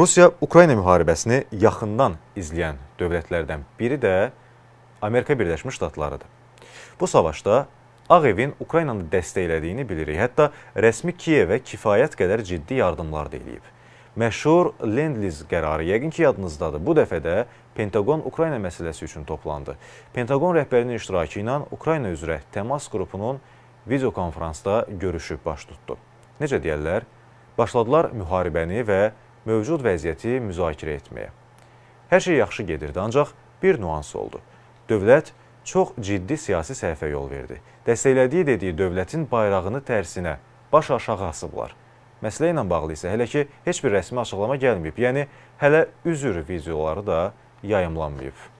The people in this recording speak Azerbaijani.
Rusiya-Ukrayna müharibəsini yaxından izləyən dövlətlərdən biri də Amerika Birləşmiş Ştatlarıdır. Bu savaşda Ağ evin Ukraynanı dəstəklədiyini bilirik. Hətta rəsmi Kiyevə kifayət qədər ciddi yardımlar da eləyib. Məşhur Lend-Lease qərarı yəqin ki, yadınızdadır. Bu dəfə də Pentagon Ukrayna məsələsi üçün toplandı. Pentagon rəhbərinin iştirakı ilə Ukrayna üzrə təmas qrupunun video konfransda görüşüb baş tutdu. Necə deyirlər? Başladılar müharibəni və mövcud vəziyyəti müzakirə etməyə. Hər şey yaxşı gedirdi, ancaq bir nüans oldu. Dövlət çox ciddi siyasi səhvə yol verdi. Dəstəklədiyi dediyi dövlətin bayrağını tərsinə, baş aşağı asıblar. Məsələ ilə bağlı isə hələ ki heç bir rəsmi açıqlama gəlməyib. Yəni hələ üzr videoları da yayımlanmayıb.